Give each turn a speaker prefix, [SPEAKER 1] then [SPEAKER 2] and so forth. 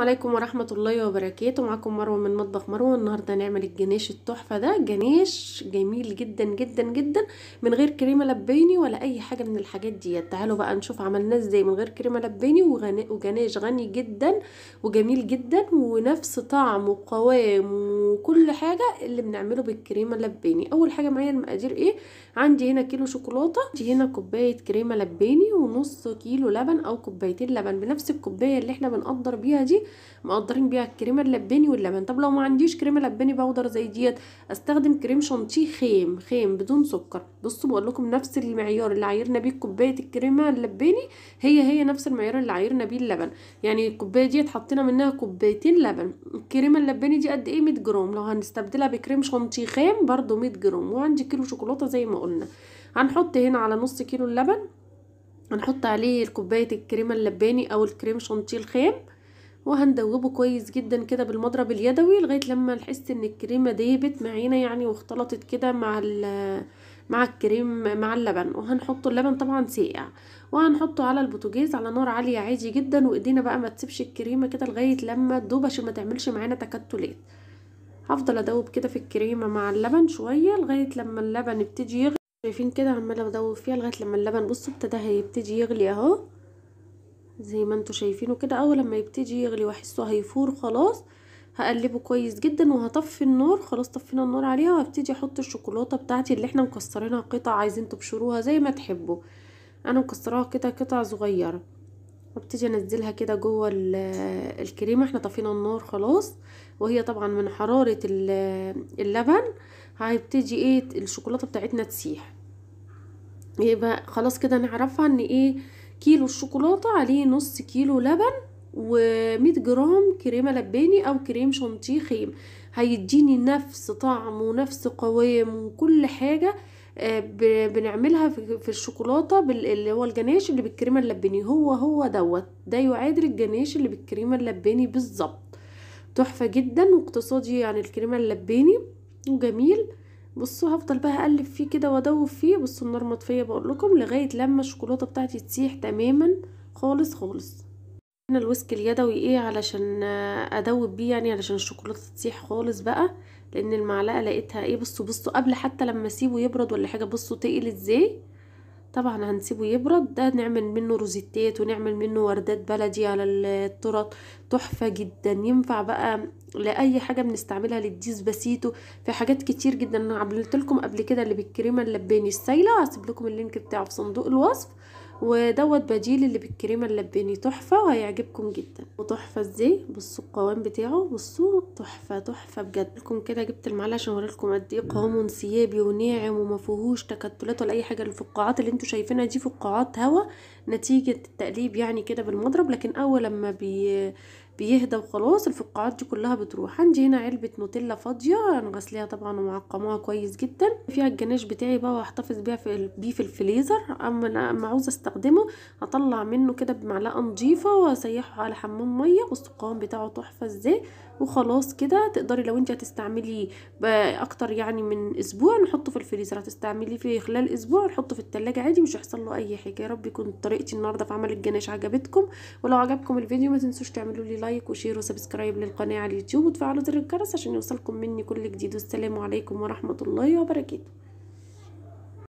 [SPEAKER 1] السلام عليكم ورحمة الله وبركاته معكم مروة من مطبخ مروة النهاردة هنعمل الجناش التحفة ده جناش جميل جدا جدا جدا من غير كريمة لباني ولا أي حاجة من الحاجات ديت تعالوا بقى نشوف عملناه ازاي من غير كريمة لباني وجناش غني جدا وجميل جدا ونفس طعم وقوام وكل حاجة اللي بنعمله بالكريمة اللباني أول حاجة معايا المقادير ايه عندي هنا كيلو شوكولاتة عندي هنا كوباية كريمة لباني ونص كيلو لبن أو كوبايتين لبن بنفس الكوباية اللي احنا بنقدر بيها دي مقدرين بيها الكريمه اللباني واللبن طب لو ما عنديش كريمه لباني بودر زي ديت استخدم كريم شانتيه خام خيم بدون سكر بصوا بقول لكم نفس المعيار اللي عايرنا بيه كوبايه الكريمه اللباني هي هي نفس المعيار اللي عايرنا بيه اللبن يعني الكوبايه ديت حطينا منها كوبايتين لبن الكريمه اللباني دي قد ايه 100 جرام لو هنستبدلها بكريم شانتيه خام برده 100 جرام وعندي كيلو شوكولاته زي ما قلنا هنحط هنا على نص كيلو اللبن هنحط عليه كوبايه الكريمه اللباني او الكريم شانتيه الخام وهندوبه كويس جدا كده بالمضرب اليدوي لغايه لما نحس ان الكريمه ديبت معانا يعني واختلطت كده مع مع الكريم مع اللبن وهنحط اللبن طبعا ساقع وهنحطه على البوتاجاز على نار عاليه عادي جدا وايدينا بقى ما تسيبش الكريمه كده لغايه لما تدوب عشان ما تعملش معانا تكتلات هفضل ادوب كده في الكريمه مع اللبن شويه لغايه لما اللبن يبتدي يغلي شايفين كده عماله بدوب فيها لغايه لما اللبن بصوا ابتدى هيبتدي يغلي اهو زي ما انتوا شايفينه كده اول لما يبتدي يغلي واحسه هيفور خلاص هقلبه كويس جدا وهطفي النار خلاص طفينا النار عليها وهبتدي احط الشوكولاته بتاعتي اللي احنا مكسرينها قطع عايزين تبشروها زي ما تحبوا انا مكسراها كده قطع صغيره وابتدي انزلها كده جوه الكريمه احنا طفينا النار خلاص وهي طبعا من حراره اللبن هيبتدي ايه الشوكولاته بتاعتنا تسيح يبقى خلاص كده نعرفها ان ايه كيلو الشوكولاتة عليه نص كيلو لبن و100 جرام كريمة لباني أو كريم شانتيه خيم هيديني نفس طعم ونفس قوام وكل حاجة آه، بنعملها في الشوكولاته اللي هو الجناش اللي بالكريمه اللباني هو هو دوت ده يعادل الجناش اللي بالكريمه اللباني بالظبط تحفه جدا واقتصادي يعني الكريمه اللباني وجميل بصوا هفضل بقى اقلب فيه كده وادوب فيه بصوا النار مطفيه بقول لكم لغايه لما الشوكولاته بتاعتي تسيح تماما خالص خالص هنا الويسك اليدوي ايه علشان ادوب بيه يعني علشان الشوكولاته تسيح خالص بقى لان المعلقه لقيتها ايه بصوا بصوا قبل حتى لما اسيبه يبرد ولا حاجه بصوا تقل ازاي طبعا هنسيبه يبرد ده نعمل منه روزيتات ونعمل منه وردات بلدي على الطرط تحفة جدا ينفع بقى لأي حاجة بنستعملها للديسباسيتو في حاجات كتير جدا انا عملت لكم قبل كده اللي بالكريمة اللباني السايلة هسيب لكم اللينك بتاعه في صندوق الوصف ودوت بديل اللي بالكريمه اللباني تحفه وهيعجبكم جدا وتحفه ازاي بصوا القوام بتاعه بصوا تحفه تحفه بجد لكم كده جبت المعلقه عشان اوريلكم قد ايه قوامه انسيابي وناعم وما فيهوش تكتلات ولا اي حاجه الفقاعات اللي انتوا شايفينها دي فقاعات هوا نتيجه التقليب يعني كده بالمضرب لكن اول لما بي بيهدى وخلاص الفقاعات دي كلها بتروح عندي هنا علبه نوتيلا فاضيه هنغسليها طبعا ومعقماها كويس جدا فيها الجناش بتاعي بقى واحتفظ بيها في بيه في الفريزر اما انا اما عاوزه استخدمه اطلع منه كده بمعلقه نظيفه واسيحه على حمام ميه والسقام بتاعه تحفه ازاي وخلاص كده تقدري لو انت هتستعملي اكتر يعني من اسبوع نحطه في الفريزر هتستعمليه في خلال اسبوع نحطه في التلاجة عادي مش هيحصل له اي حاجه يا رب يكون طريقتي النهارده في عمل الجناش عجبتكم ولو عجبكم الفيديو ما تنسوش تعملوا لي لايك لايك وشير وسبسكرايب للقناة على اليوتيوب وتفعلوا زر الجرس عشان يوصلكم مني كل جديد والسلام عليكم ورحمة الله وبركاته